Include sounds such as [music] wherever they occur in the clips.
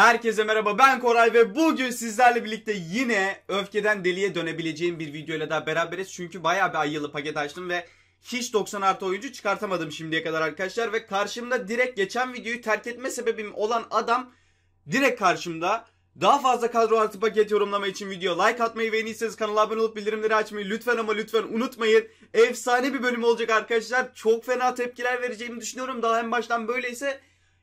Herkese merhaba ben Koray ve bugün sizlerle birlikte yine öfkeden deliye dönebileceğim bir videoyla daha beraberiz. Çünkü baya bir ayılı paket açtım ve hiç 90 artı oyuncu çıkartamadım şimdiye kadar arkadaşlar. Ve karşımda direkt geçen videoyu terk etme sebebim olan adam direkt karşımda. Daha fazla kadro artı paket yorumlama için video like atmayı ve en iyisiniz kanala abone olup bildirimleri açmayı lütfen ama lütfen unutmayın. Efsane bir bölüm olacak arkadaşlar. Çok fena tepkiler vereceğimi düşünüyorum. Daha en baştan böyleyse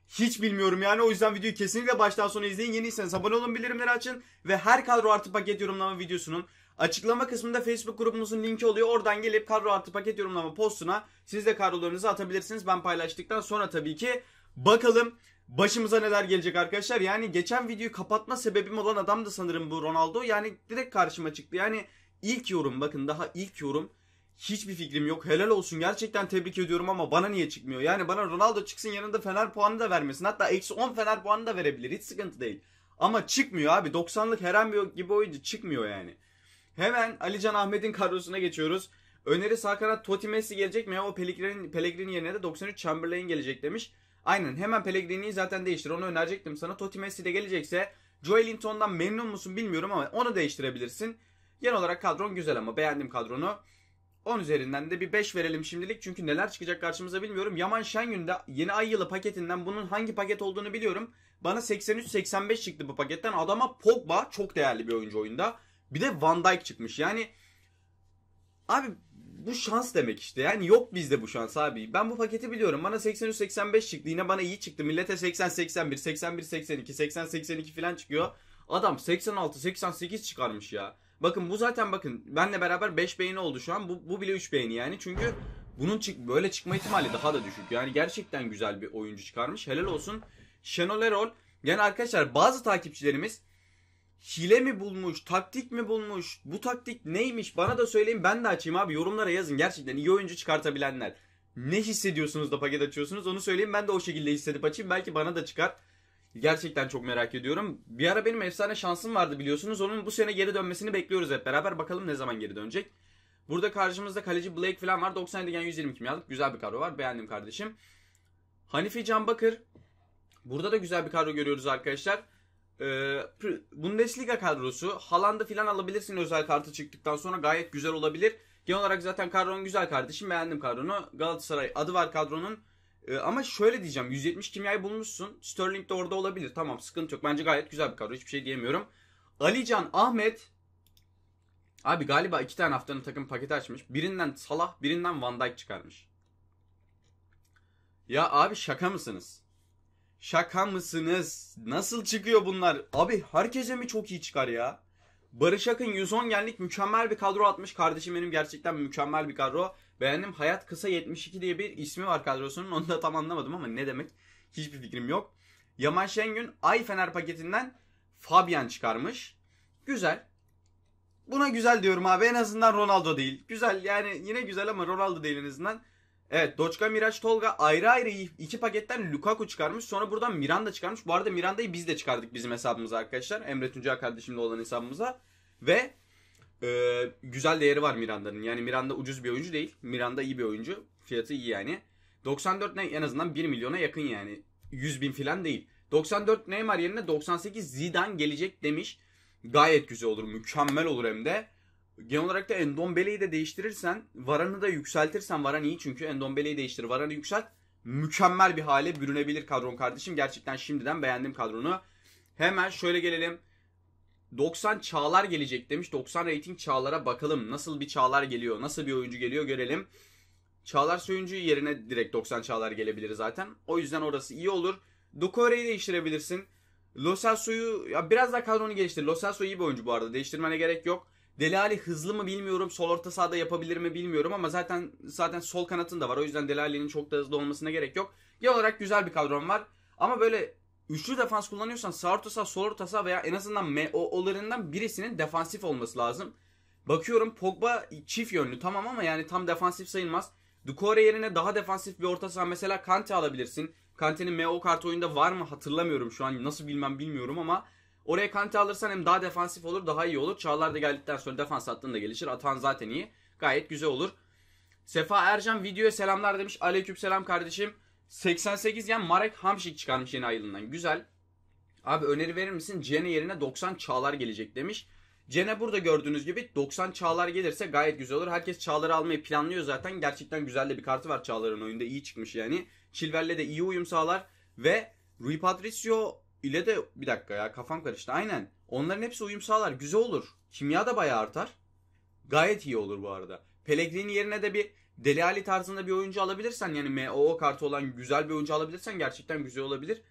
hiç bilmiyorum yani o yüzden videoyu kesinlikle baştan sona izleyin. Yeniyseniz abone olun, bildirimleri açın ve her kadro artı paket yorumlama videosunun açıklama kısmında Facebook grubumuzun linki oluyor. Oradan gelip kadro artı paket yorumlama postuna siz de kadrolarınızı atabilirsiniz. Ben paylaştıktan sonra tabii ki bakalım başımıza neler gelecek arkadaşlar. Yani geçen videoyu kapatma sebebim olan adam da sanırım bu Ronaldo. Yani direkt karşıma çıktı. Yani ilk yorum bakın daha ilk yorum Hiçbir fikrim yok. Helal olsun. Gerçekten tebrik ediyorum ama bana niye çıkmıyor? Yani bana Ronaldo çıksın yanında Fener puanı da vermesin. Hatta eksi 10 Fener puanı da verebilir. Hiç sıkıntı değil. Ama çıkmıyor abi. 90'lık herhangi gibi oyuncu çıkmıyor yani. Hemen Alican Ahmet'in kadrosuna geçiyoruz. Öneri sağ kanat Totti Messi gelecek mi? O Pellegrini, Pellegrini yerine de 93 Chamberlain gelecek demiş. Aynen hemen Pellegrini'yi zaten değiştir. Onu önerecektim sana. Totti Messi de gelecekse Joelinton'dan memnun musun bilmiyorum ama onu değiştirebilirsin. Genel olarak kadron güzel ama beğendim kadronu. 10 üzerinden de bir 5 verelim şimdilik. Çünkü neler çıkacak karşımıza bilmiyorum. Yaman Şengün de yeni ay yılı paketinden bunun hangi paket olduğunu biliyorum. Bana 83-85 çıktı bu paketten. Adama Pogba çok değerli bir oyuncu oyunda. Bir de Van Dijk çıkmış. Yani abi bu şans demek işte. Yani yok bizde bu şans abi. Ben bu paketi biliyorum. Bana 83-85 çıktı. Yine bana iyi çıktı. Millete 80-81, 81-82, 80-82 falan çıkıyor. Adam 86-88 çıkarmış ya. Bakın bu zaten bakın benle beraber 5 beğeni oldu şu an. Bu, bu bile 3 beğeni yani. Çünkü bunun çık böyle çıkma ihtimali daha da düşük. Yani gerçekten güzel bir oyuncu çıkarmış. Helal olsun. Şenol Erol. Yani arkadaşlar bazı takipçilerimiz hile mi bulmuş, taktik mi bulmuş, bu taktik neymiş bana da söyleyin ben de açayım abi yorumlara yazın. Gerçekten iyi oyuncu çıkartabilenler. Ne hissediyorsunuz da paket açıyorsunuz onu söyleyin ben de o şekilde hissedip açayım belki bana da çıkar. Gerçekten çok merak ediyorum. Bir ara benim efsane şansım vardı biliyorsunuz. Onun bu sene geri dönmesini bekliyoruz hep beraber. Bakalım ne zaman geri dönecek. Burada karşımızda kaleci Blake falan var. 97'den 122 milyarlık güzel bir kadro var. Beğendim kardeşim. Hanifi Can Bakır. Burada da güzel bir kadro görüyoruz arkadaşlar. Ee, Bundesliga kadrosu. Haaland'ı falan alabilirsin özel kartı çıktıktan sonra. Gayet güzel olabilir. Genel olarak zaten kadron güzel kardeşim. Beğendim kadronu. Galatasaray adı var kadronun. Ee, ama şöyle diyeceğim. 170 kimyayı bulmuşsun. Sterling de orada olabilir. Tamam sıkıntı yok. Bence gayet güzel bir kadro. Hiçbir şey diyemiyorum. Alican Ahmet Abi galiba iki tane haftanın takım paketi açmış. Birinden Salah, birinden Van Dijk çıkarmış. Ya abi şaka mısınız? Şaka mısınız? Nasıl çıkıyor bunlar? Abi herkese mi çok iyi çıkar ya? Barış Akın 110 genlik mükemmel bir kadro atmış. Kardeşim benim gerçekten mükemmel bir kadro. Beğendim. Hayat Kısa 72 diye bir ismi var kadrosunun. Onu da tam anlamadım ama ne demek hiçbir fikrim yok. Yaman Şengün Ay Fener paketinden Fabian çıkarmış. Güzel. Buna güzel diyorum abi. En azından Ronaldo değil. Güzel yani yine güzel ama Ronaldo değil en azından. Evet Doçka Miraç Tolga ayrı ayrı iki paketten Lukaku çıkarmış. Sonra buradan Miranda çıkarmış. Bu arada Miranda'yı biz de çıkardık bizim hesabımıza arkadaşlar. Emre Tunca kardeşimle olan hesabımıza. Ve e, güzel değeri var Miranda'nın. Yani Miranda ucuz bir oyuncu değil. Miranda iyi bir oyuncu. Fiyatı iyi yani. 94 ne en azından 1 milyona yakın yani. 100 bin filan değil. 94 Neymar yerine 98 Zidane gelecek demiş. Gayet güzel olur. Mükemmel olur hem de. Genel olarak da Endombele'yi de değiştirirsen, Varan'ı da yükseltirsen, Varan iyi çünkü Endombele'yi değiştir, Varan'ı yükselt. Mükemmel bir hale bürünebilir kadron kardeşim. Gerçekten şimdiden beğendim kadronu. Hemen şöyle gelelim. 90 Çağlar gelecek demiş. 90 rating Çağlar'a bakalım. Nasıl bir Çağlar geliyor? Nasıl bir oyuncu geliyor görelim. Çağlar Soyuncu yerine direkt 90 Çağlar gelebilir zaten. O yüzden orası iyi olur. Dukore'yi değiştirebilirsin. Lo Celso'yu ya biraz daha kadronu geliştir. Lo Celso iyi bir oyuncu bu arada. Değiştirmene gerek yok. Delali hızlı mı bilmiyorum. Sol orta sahada yapabilir mi bilmiyorum ama zaten zaten sol kanatın da var. O yüzden Delali'nin çok da hızlı olmasına gerek yok. Genel olarak güzel bir kadron var. Ama böyle üçlü defans kullanıyorsan sağ orta saha, sol orta veya en azından MO'larından birisinin defansif olması lazım. Bakıyorum Pogba çift yönlü tamam ama yani tam defansif sayılmaz. Ducore yerine daha defansif bir orta saha mesela Kante alabilirsin. Kante'nin MO kart oyunda var mı hatırlamıyorum şu an nasıl bilmem bilmiyorum ama oraya Kante alırsan hem daha defansif olur daha iyi olur. Çağlar da geldikten sonra defans hattında da gelişir. Atan zaten iyi. Gayet güzel olur. Sefa Ercan videoya selamlar demiş. Aleyküm selam kardeşim. 88 yani Marek Hamşik çıkarmış yeni ayrılığından. Güzel. Abi öneri verir misin? Cene yerine 90 Çağlar gelecek demiş. Cene burada gördüğünüz gibi 90 Çağlar gelirse gayet güzel olur. Herkes Çağlar'ı almayı planlıyor zaten. Gerçekten güzel de bir kartı var Çağlar'ın oyunda. iyi çıkmış yani. Chilverle de iyi uyum sağlar. Ve Rui Patricio ile de bir dakika ya kafam karıştı. Aynen. Onların hepsi uyum sağlar. Güzel olur. Kimya da bayağı artar. Gayet iyi olur bu arada. Pellegrini yerine de bir Delali tarzında bir oyuncu alabilirsen yani MOO kartı olan güzel bir oyuncu alabilirsen gerçekten güzel olabilir.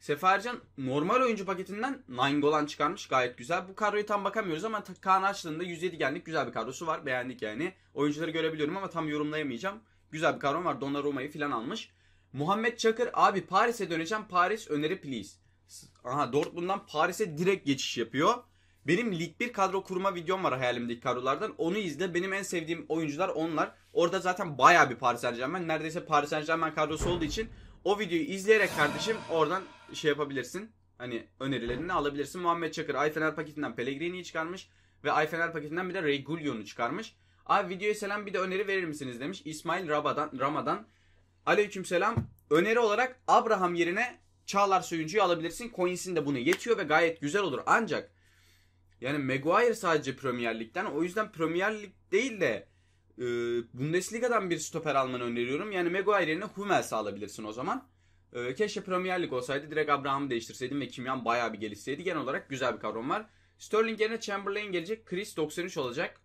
Sefercan normal oyuncu paketinden Nangolan çıkarmış gayet güzel. Bu kadroyu tam bakamıyoruz ama Kaan açtığında 107 genlik güzel bir kadrosu var. Beğendik yani. Oyuncuları görebiliyorum ama tam yorumlayamayacağım. Güzel bir kadron var. Donnarumma'yı falan almış. Muhammed Çakır abi Paris'e döneceğim. Paris öneri please. Aha Dortmund'dan Paris'e direkt geçiş yapıyor. Benim Lig 1 kadro kurma videom var hayalimdeki kadrolardan. Onu izle. Benim en sevdiğim oyuncular onlar. Orada zaten baya bir Paris Saint Germain. Neredeyse Paris Saint Germain kadrosu olduğu için o videoyu izleyerek kardeşim oradan şey yapabilirsin. Hani önerilerini alabilirsin. Muhammed Çakır Ayfener paketinden Pellegrini'yi çıkarmış. Ve Ayfener paketinden bir de Regulion'u çıkarmış. Abi videoya selam bir de öneri verir misiniz demiş. İsmail Rabadan, Ramadan. Aleyküm selam. Öneri olarak Abraham yerine Çağlar Söyüncü'yü alabilirsin. Coins'in de bunu yetiyor ve gayet güzel olur. Ancak yani Maguire sadece Premier Lig'den. O yüzden Premier Lig değil de e, Bundesliga'dan bir stoper almanı öneriyorum. Yani Maguire yerine Hummels alabilirsin o zaman. E, keşke Premier Lig olsaydı direkt Abraham'ı değiştirseydim ve Kimyan bayağı bir gelişseydi. Genel olarak güzel bir kavram var. Sterling yerine Chamberlain gelecek. Chris 93 olacak.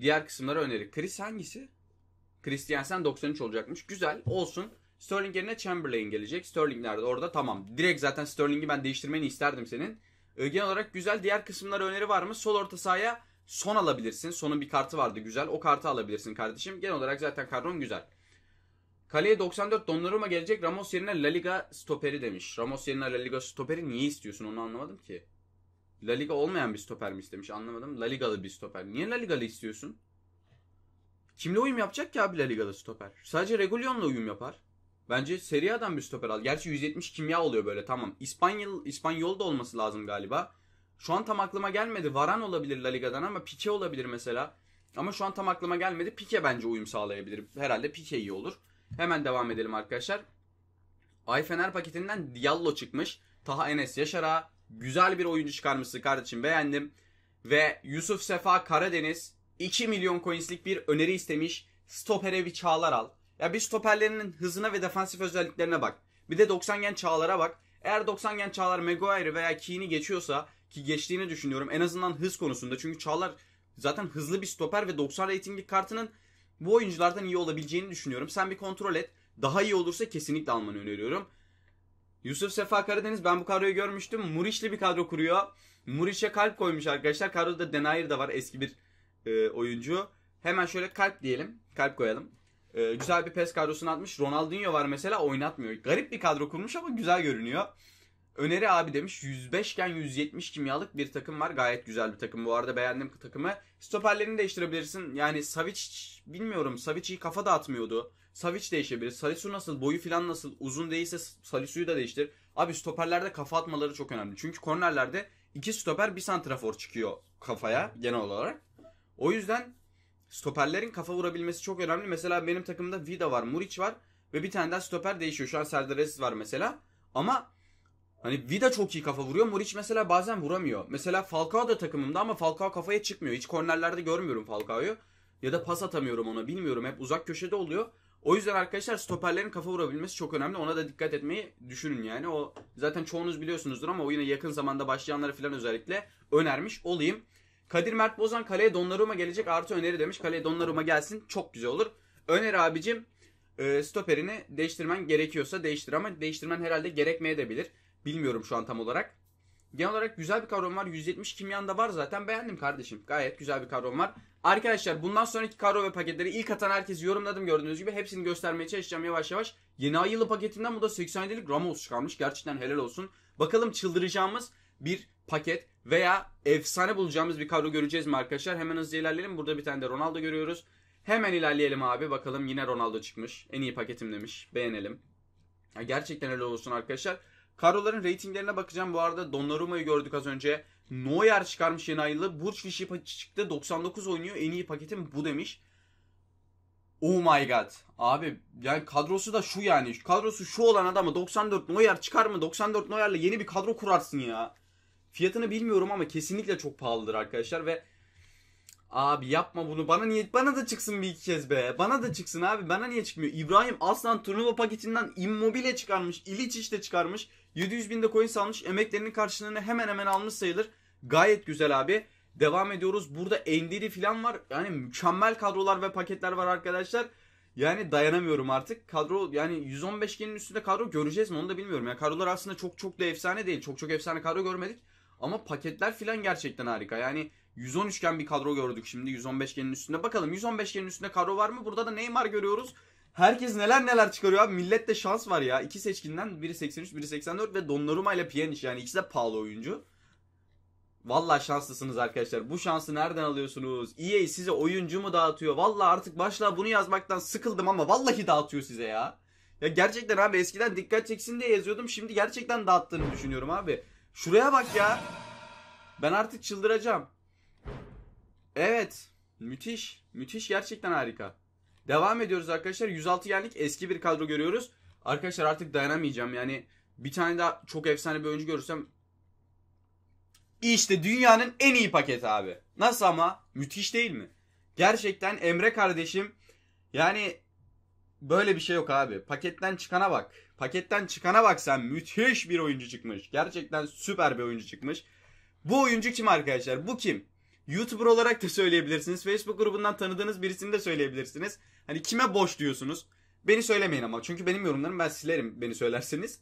Diğer kısımları öneri. Chris hangisi? Christiansen 93 olacakmış. Güzel olsun. Sterling yerine Chamberlain gelecek. Sterling nerede? Orada tamam. Direkt zaten Sterling'i ben değiştirmeni isterdim senin. Ee, genel olarak güzel. Diğer kısımlara öneri var mı? Sol orta sahaya son alabilirsin. Sonun bir kartı vardı güzel. O kartı alabilirsin kardeşim. Genel olarak zaten kadron güzel. Kaleye 94 Donnarumma gelecek. Ramos yerine La Liga stoperi demiş. Ramos yerine La Liga stoperi niye istiyorsun onu anlamadım ki. La Liga olmayan bir stoper mi istemiş anlamadım. La Ligalı bir stoper. Niye La Ligalı istiyorsun? Kimle uyum yapacak ki abi La Ligalı stoper? Sadece Regulion'la uyum yapar. Bence Serie A'dan bir stoper al. Gerçi 170 kimya oluyor böyle tamam. İspanyol, İspanyol da olması lazım galiba. Şu an tam aklıma gelmedi. Varan olabilir La Liga'dan ama Pique olabilir mesela. Ama şu an tam aklıma gelmedi. Pique bence uyum sağlayabilir. Herhalde Pique iyi olur. Hemen devam edelim arkadaşlar. Ay Fener paketinden Diallo çıkmış. Taha Enes Yaşar'a güzel bir oyuncu çıkarmışsın kardeşim beğendim. Ve Yusuf Sefa Karadeniz 2 milyon coinslik bir öneri istemiş. Stopere bir Çağlar al. Ya bir stoperlerinin hızına ve defansif özelliklerine bak. Bir de 90 gen Çağlar'a bak. Eğer 90 gen Çağlar Maguire'ı veya Keane'i geçiyorsa ki geçtiğini düşünüyorum en azından hız konusunda. Çünkü Çağlar zaten hızlı bir stoper ve 90 ratingli kartının bu oyunculardan iyi olabileceğini düşünüyorum. Sen bir kontrol et. Daha iyi olursa kesinlikle almanı öneriyorum. Yusuf Sefa Karadeniz ben bu kadroyu görmüştüm. Muriç'li bir kadro kuruyor. Muriç'e kalp koymuş arkadaşlar. Kadroda Denayer de var eski bir e, oyuncu. Hemen şöyle kalp diyelim. Kalp koyalım. E, güzel bir PES kadrosunu atmış. Ronaldinho var mesela oynatmıyor. Garip bir kadro kurmuş ama güzel görünüyor. Öneri abi demiş 105 iken 170 kimyalık bir takım var. Gayet güzel bir takım. Bu arada beğendim takımı. Stoperlerini değiştirebilirsin. Yani Savic bilmiyorum. Savic iyi kafa dağıtmıyordu. Savic değişebilir. Salisu nasıl? Boyu falan nasıl? Uzun değilse Salisu'yu da değiştir. Abi stoperlerde kafa atmaları çok önemli. Çünkü kornerlerde iki stoper bir santrafor çıkıyor kafaya genel olarak. O yüzden stoperlerin kafa vurabilmesi çok önemli. Mesela benim takımda Vida var, Muriç var ve bir tane daha stoper değişiyor. Şu an Serdar Aziz var mesela. Ama hani Vida çok iyi kafa vuruyor. Muriç mesela bazen vuramıyor. Mesela Falcao da takımımda ama Falcao kafaya çıkmıyor. Hiç kornerlerde görmüyorum Falcao'yu. Ya da pas atamıyorum ona bilmiyorum. Hep uzak köşede oluyor. O yüzden arkadaşlar stoperlerin kafa vurabilmesi çok önemli. Ona da dikkat etmeyi düşünün yani. O zaten çoğunuz biliyorsunuzdur ama o yakın zamanda başlayanlara falan özellikle önermiş olayım. Kadir Mert Bozan kaleye Donnarumma gelecek artı öneri demiş. Kaleye Donnarumma gelsin çok güzel olur. Öner abicim e, stoperini değiştirmen gerekiyorsa değiştir ama değiştirmen herhalde gerekmeye de bilir. Bilmiyorum şu an tam olarak. Genel olarak güzel bir kadrom var. 170 kimyan da var zaten. Beğendim kardeşim. Gayet güzel bir kadrom var. Arkadaşlar bundan sonraki kadro ve paketleri ilk atan herkesi yorumladım gördüğünüz gibi. Hepsini göstermeye çalışacağım yavaş yavaş. Yeni ay yılı paketinden bu da 87'lik Ramos çıkarmış. Gerçekten helal olsun. Bakalım çıldıracağımız bir paket veya efsane bulacağımız bir kadro göreceğiz mi arkadaşlar? Hemen hızlı ilerleyelim. Burada bir tane de Ronaldo görüyoruz. Hemen ilerleyelim abi. Bakalım yine Ronaldo çıkmış. En iyi paketim demiş. Beğenelim. Ya gerçekten öyle olsun arkadaşlar. Kadroların reytinglerine bakacağım. Bu arada Donnarumma'yı gördük az önce. Neuer çıkarmış yeni aylı. Burç Vişi çıktı. 99 oynuyor. En iyi paketim bu demiş. Oh my god. Abi yani kadrosu da şu yani. Kadrosu şu olan adamı 94 Neuer çıkar mı? 94 Neuer'le yeni bir kadro kurarsın ya. Fiyatını bilmiyorum ama kesinlikle çok pahalıdır arkadaşlar ve Abi yapma bunu. Bana niye bana da çıksın bir iki kez be. Bana da çıksın abi. Bana niye çıkmıyor? İbrahim Aslan turnuva paketinden immobile çıkarmış. İliç işte çıkarmış. 700 binde coin salmış. Emeklerinin karşılığını hemen hemen almış sayılır. Gayet güzel abi. Devam ediyoruz. Burada Endiri falan var. Yani mükemmel kadrolar ve paketler var arkadaşlar. Yani dayanamıyorum artık. Kadro yani 115 genin üstünde kadro göreceğiz mi onu da bilmiyorum. Yani kadrolar aslında çok çok da efsane değil. Çok çok efsane kadro görmedik. Ama paketler filan gerçekten harika. Yani 113 gen bir kadro gördük şimdi 115 genin üstünde. Bakalım 115 genin üstünde kadro var mı? Burada da Neymar görüyoruz. Herkes neler neler çıkarıyor abi. Millette şans var ya. İki seçkinden biri 83, biri 84 ve Donnarumma ile Pjanic yani ikisi de pahalı oyuncu. Valla şanslısınız arkadaşlar. Bu şansı nereden alıyorsunuz? EA size oyuncu mu dağıtıyor? Valla artık başla bunu yazmaktan sıkıldım ama vallahi dağıtıyor size ya. Ya gerçekten abi eskiden dikkat çeksin diye yazıyordum. Şimdi gerçekten dağıttığını düşünüyorum abi. Şuraya bak ya. Ben artık çıldıracağım. Evet. Müthiş. Müthiş. Gerçekten harika. Devam ediyoruz arkadaşlar. 106 yenlik eski bir kadro görüyoruz. Arkadaşlar artık dayanamayacağım. Yani bir tane daha çok efsane bir oyuncu görürsem işte dünyanın en iyi paketi abi. Nasıl ama? Müthiş değil mi? Gerçekten Emre kardeşim yani böyle bir şey yok abi. Paketten çıkana bak. Paketten çıkana bak sen müthiş bir oyuncu çıkmış. Gerçekten süper bir oyuncu çıkmış. Bu oyuncu kim arkadaşlar? Bu kim? YouTuber olarak da söyleyebilirsiniz. Facebook grubundan tanıdığınız birisini de söyleyebilirsiniz. Hani kime boş diyorsunuz? Beni söylemeyin ama. Çünkü benim yorumlarım ben silerim beni söylerseniz.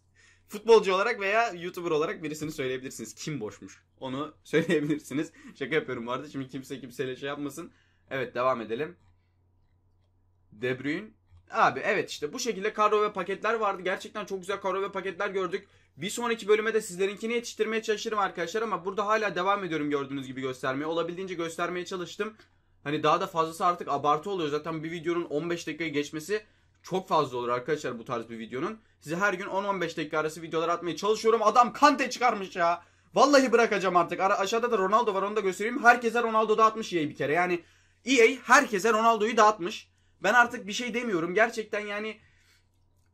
Futbolcu olarak veya YouTuber olarak birisini söyleyebilirsiniz. Kim boşmuş? Onu [laughs] söyleyebilirsiniz. Şaka yapıyorum vardı Şimdi kimse kimseyle şey yapmasın. Evet devam edelim. De Bruyne Abi evet işte bu şekilde kadro ve paketler vardı. Gerçekten çok güzel kadro ve paketler gördük. Bir sonraki bölüme de sizlerinkini yetiştirmeye çalışırım arkadaşlar ama burada hala devam ediyorum gördüğünüz gibi göstermeye. Olabildiğince göstermeye çalıştım. Hani daha da fazlası artık abartı oluyor. Zaten bir videonun 15 dakikayı geçmesi çok fazla olur arkadaşlar bu tarz bir videonun. Size her gün 10-15 dakika arası videolar atmaya çalışıyorum. Adam kante çıkarmış ya. Vallahi bırakacağım artık. Ara, aşağıda da Ronaldo var onu da göstereyim. Herkese Ronaldo dağıtmış EA bir kere. Yani EA herkese Ronaldo'yu dağıtmış. Ben artık bir şey demiyorum. Gerçekten yani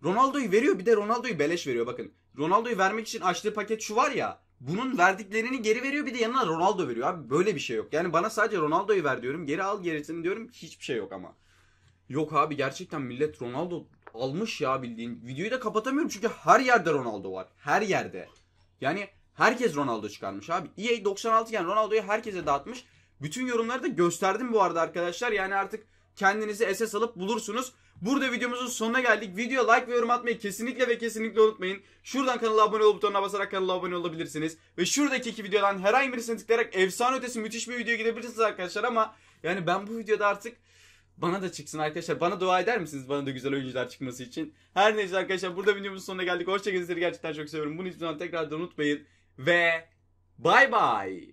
Ronaldo'yu veriyor bir de Ronaldo'yu beleş veriyor bakın. Ronaldo'yu vermek için açtığı paket şu var ya. Bunun verdiklerini geri veriyor bir de yanına Ronaldo veriyor. Abi böyle bir şey yok. Yani bana sadece Ronaldo'yu ver diyorum. Geri al gerisini diyorum. Hiçbir şey yok ama. Yok abi gerçekten millet Ronaldo almış ya bildiğin. Videoyu da kapatamıyorum çünkü her yerde Ronaldo var. Her yerde. Yani herkes Ronaldo çıkarmış abi. EA 96 yani Ronaldo'yu herkese dağıtmış. Bütün yorumları da gösterdim bu arada arkadaşlar. Yani artık kendinizi esas alıp bulursunuz. Burada videomuzun sonuna geldik. Video like ve yorum atmayı kesinlikle ve kesinlikle unutmayın. Şuradan kanala abone ol butonuna basarak kanala abone olabilirsiniz. Ve şuradaki iki videodan herhangi birisini tıklayarak efsane ötesi müthiş bir videoya gidebilirsiniz arkadaşlar ama yani ben bu videoda artık bana da çıksın arkadaşlar. Bana dua eder misiniz bana da güzel oyuncular çıkması için? Her neyse arkadaşlar burada videomuzun sonuna geldik. Hoşçakalın sizleri gerçekten çok seviyorum. Bunu hiçbir zaman tekrar unutmayın. Ve bay bay.